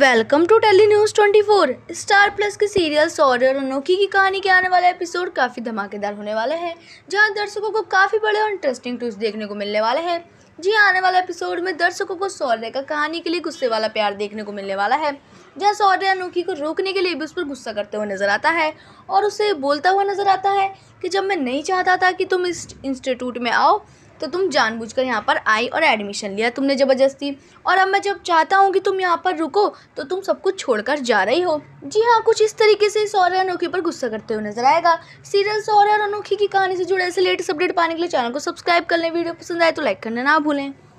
welcome to tele news 24 Star Plus के serial Shaurya और अनोखी की कहानी के आने वाला एपिसोड काफ़ी धमाकेदार होने वाला है जहां दर्शकों को काफ़ी बड़े और इंटरेस्टिंग ट्विस्ट देखने को मिलने वाले हैं जी हाँ, आने वाले एपिसोड में दर्शकों को सौर्य का कहानी के लिए गुस्से वाला प्यार देखने को मिलने वाला है जहाँ सौर्य अनोखी को रोकने के लिए भी उस पर गुस्सा करते हुए नजर आता है और उसे बोलता हुआ नजर आता है कि जब मैं नहीं चाहता था कि तुम इस इंस्टीट्यूट में आओ तो तुम जानबूझकर यहाँ पर आई और एडमिशन लिया तुमने ज़बरदस्ती और अब मैं जब चाहता हूँ कि तुम यहाँ पर रुको तो तुम सब कुछ छोड़कर जा रही हो जी हाँ कुछ इस तरीके से सौर्य अनोखी पर गुस्सा करते हुए नजर आएगा सीरियल सौर्य अनोखी की कहानी से जुड़े ऐसे लेटेस्ट अपडेट पाने के लिए चैनल को सब्सक्राइब कर लें वीडियो पसंद आए तो लाइक करना ना भूलें